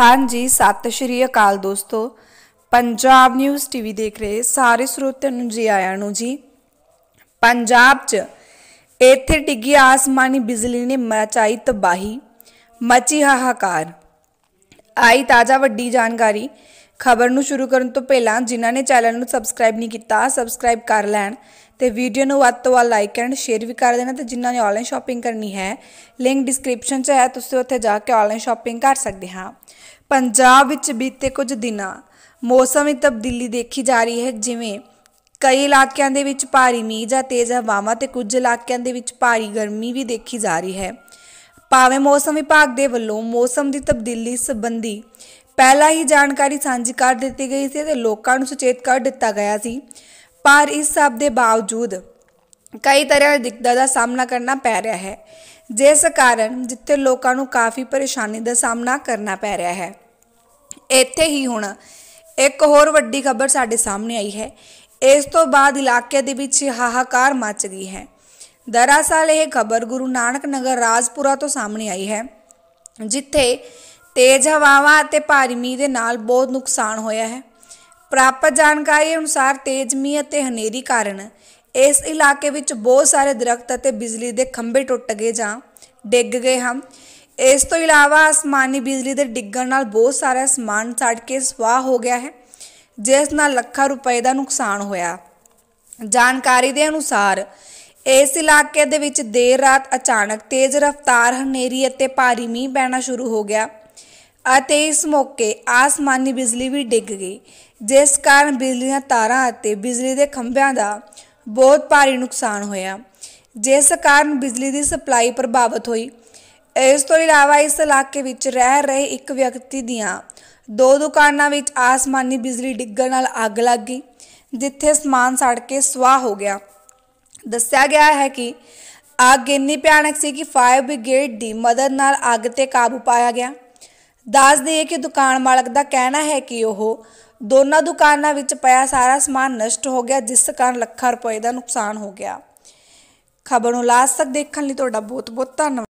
ਹਾਂਜੀ ਸਤਿ ਸ਼੍ਰੀ ਅਕਾਲ ਦੋਸਤੋ ਪੰਜਾਬ ਨਿਊਜ਼ ਟੀਵੀ ਦੇਖ ਰਹੇ ਸਾਰੇ ਸਰੋਤਿਆਂ ਨੂੰ ਜੀ ਆਇਆਂ ਨੂੰ ਜੀ ਪੰਜਾਬ 'ਚ ਇੱਥੇ ਡਿੱਗੀ ਆਸਮਾਨੀ ਬਿਜਲੀ ਨੇ ਮਚਾਈ ਤਬਾਹੀ ਮਚੀ ਹਾਹਾਕਾਰ ਆਈ ਤਾਜ਼ਾ ਵੱਡੀ ਜਾਣਕਾਰੀ ਖਬਰ ਨੂੰ ਸ਼ੁਰੂ ਕਰਨ ਤੋਂ ਪਹਿਲਾਂ ਜਿਨ੍ਹਾਂ ਨੇ ਚੈਨਲ ਨੂੰ ਸਬਸਕ੍ਰਾਈਬ ਨਹੀਂ ਕੀਤਾ ਸਬਸਕ੍ਰਾਈਬ ਕਰ ਲੈਣ ਤੇ ਵੀਡੀਓ ਨੂੰ ਵੱਧ ਤੋਂ ਵੱਧ ਲਾਈਕ ਐਂਡ ਸ਼ੇਅਰ ਵੀ ਕਰ ਦੇਣਾ ਤੇ ਜਿਨ੍ਹਾਂ ਨੇ ਆਨਲਾਈਨ ਸ਼ਾਪਿੰਗ ਕਰਨੀ ਹੈ ਲਿੰਕ ਡਿਸਕ੍ਰਿਪਸ਼ਨ 'ਚ ਹੈ ਤੁਸੀਂ ਉੱਥੇ ਜਾ ਕੇ ਆਨਲਾਈਨ ਸ਼ਾਪਿੰਗ ਕਰ ਸਕਦੇ ਹਾਂ ਪੰਜਾਬ ਵਿੱਚ ਬੀਤੇ ਕੁਝ ਦਿਨਾਂ ਮੌਸਮ ਵਿੱਚ ਤਬਦੀਲੀ ਦੇਖੀ ਜਾ ਰਹੀ ਹੈ ਜਿਵੇਂ ਕਈ ਇਲਾਕਿਆਂ ਦੇ ਵਿੱਚ ਭਾਰੀ ਮੀਂਹ ਜਾਂ ਤੇਜ਼ ਹਵਾਵਾਂ ਤੇ ਕੁਝ ਇਲਾਕਿਆਂ ਦੇ ਵਿੱਚ ਭਾਰੀ ਗਰਮੀ ਵੀ ਦੇਖੀ ਜਾ ਰਹੀ ਹੈ ਪਾਵੇਂ ਮੌਸਮ ਵਿਭਾਗ ਦੇ ਵੱਲੋਂ ਮੌਸਮ ਦੀ ਤਬਦੀਲੀ ਸੰਬੰਧੀ ਪਹਿਲਾਂ ਹੀ ਜਾਣਕਾਰੀ ਸਾਂਝੀ ਕਰ ਦਿੱਤੀ ਗਈ ਸੀ ਤੇ ਲੋਕਾਂ ਨੂੰ ਸੁਚੇਤ ਕਰ ਦਿੱਤਾ ਗਿਆ ਸੀ ਪਰ ਇਸ ਸਭ ਦੇ ਬਾਵਜੂਦ ਕਈ ਤਰ੍ਹਾਂ ਦੀ ਦਿੱਕਤਾਂ ਦਾ ਸਾਹਮਣਾ ਕਰਨਾ ਪੈ ਰਿਹਾ ਹੈ ਜਿਸ ਕਾਰਨ ਜਿੱਥੇ ਲੋਕਾਂ ਨੂੰ ਕਾਫੀ ਪਰੇਸ਼ਾਨੀ ਦਾ ਸਾਹਮਣਾ ਕਰਨਾ ਪੈ ਰਿਹਾ ਹੈ ਇੱਥੇ ਹੀ ਹੁਣ ਇੱਕ ਹੋਰ ਵੱਡੀ ਖਬਰ ਸਾਡੇ ਸਾਹਮਣੇ ਆਈ ਹੈ ਇਸ ਤੋਂ ਬਾਅਦ ਇਲਾਕੇ ਦੇ ਵਿੱਚ ਹਾਹਾਕਾਰ ਮਚ ਗਈ ਹੈ ਦਰਅਸਲ ਇਹ ਖਬਰ ਗੁਰੂ ਨਾਨਕ ਨਗਰ ਰਾਜਪੁਰਾ ਤੋਂ ਸਾਹਮਣੇ ਆਈ ਹੈ ਜਿੱਥੇ ਤੇਜ਼ ਹਵਾਵਾਂ ਅਤੇ ਭਾਰੀ ਮੀਂਹ ਦੇ ਨਾਲ ਬਹੁਤ ਨੁਕਸਾਨ ਹੋਇਆ ਹੈ ਪ੍ਰਾਪਤ ਜਾਣਕਾਰੀ ਅਨੁਸਾਰ ਤੇਜ਼ ਮੀਂਹ ਅਤੇ ਹਨੇਰੀ ਕਾਰਨ ਇਸ ਇਲਾਕੇ ਵਿੱਚ ਬਹੁਤ ਸਾਰੇ ਦਰਖਤ ਅਤੇ ਬਿਜਲੀ ਦੇ ਖੰਭੇ ਟੁੱਟ ਗਏ ਜਾਂ ਡਿੱਗ ਗਏ ਹਨ ਇਸ ਤੋਂ ਇਲਾਵਾ ਅਸਮਾਨੀ ਬਿਜਲੀ ਦੇ ਡਿੱਗਣ ਨਾਲ ਬਹੁਤ ਸਾਰਾ ਸਮਾਨ ਸੜ ਕੇ ਸਵਾਹ ਹੋ ਗਿਆ ਹੈ ਜਿਸ ਨਾਲ ਲੱਖਾਂ ਰੁਪਏ ਦਾ ਨੁਕਸਾਨ ਹੋਇਆ ਜਾਣਕਾਰੀ ਦੇ ਅਨੁਸਾਰ ਇਸ ਇਲਾਕੇ ਦੇ ਵਿੱਚ ਦੇਰ ਰਾਤ ਅਚਾਨਕ ਤੇਜ਼ ਰਫ਼ਤਾਰ ਹਨੇਰੀ ਅਤੇ ਭਾਰੀ ਮੀਂਹ ਪੈਣਾ ਸ਼ੁਰੂ ਹੋ ਗਿਆ ਅਤੇ ਇਸ ਮੌਕੇ ਆਸਮਾਨੀ ਬਿਜਲੀ ਵੀ ਡਿੱਗ ਗਈ ਜਿਸ ਕਾਰਨ ਬਿਜਲੀ ਤਾਰਾਂ ਅਤੇ ਬਿਜਲੀ ਦੇ ਖੰਭਿਆਂ ਦਾ ਬਹੁਤ ਭਾਰੀ ਨੁਕਸਾਨ ਹੋਇਆ ਜਿਸ ਕਾਰਨ ਬਿਜਲੀ ਦੀ ਸਪਲਾਈ ਪ੍ਰਭਾਵਿਤ ਹੋਈ ਇਸ ਤੋਂ ਇਲਾਵਾ ਇਸ ਇਲਾਕੇ ਵਿੱਚ ਰਹਿ ਰਹੇ ਇੱਕ ਵਿਅਕਤੀ ਦੀਆਂ ਦੋ ਦੁਕਾਨਾਂ ਵਿੱਚ ਆਸਮਾਨੀ ਬਿਜਲੀ ਡਿੱਗਣ ਨਾਲ ਅੱਗ ਲੱਗ ਗਈ ਜਿੱਥੇ ਸਮਾਨ ਸੜ ਕੇ ਸਵਾਹ ਹੋ ਗਿਆ ਦੱਸਿਆ ਗਿਆ ਹੈ ਕਿ ਅੱਗ ਇੰਨੀ ਭਿਆਨਕ ਸੀ ਕਿ ਫਾਇਰ ਬ੍ਰਿਗੇਡ ਦੀ ਮਦਦ ਨਾਲ ਅੱਗ ਤੇ ਕਾਬੂ ਪਾਇਆ ਗਿਆ ਦੱਸ ਦਈਏ ਕਿ ਦੁਕਾਨ ਮਾਲਕ ਦਾ ਕਹਿਣਾ ਹੈ ਕਿ ਉਹ ਦੋਨਾਂ ਦੁਕਾਨਾਂ ਵਿੱਚ ਪਿਆ ਸਾਰਾ ਸਮਾਨ ਨਸ਼ਟ ਹੋ ਗਿਆ ਜਿਸ ਕਾਰਨ ਲੱਖਾਂ ਰੁਪਏ ਦਾ ਨੁਕਸਾਨ ਹੋ ਗਿਆ ਖਬਰ ਨੂੰ ਲਾਸਟ ਤੱਕ ਦੇਖਣ ਲਈ ਤੁਹਾਡਾ ਬਹੁਤ ਬਹੁਤ ਧੰਨਵਾਦ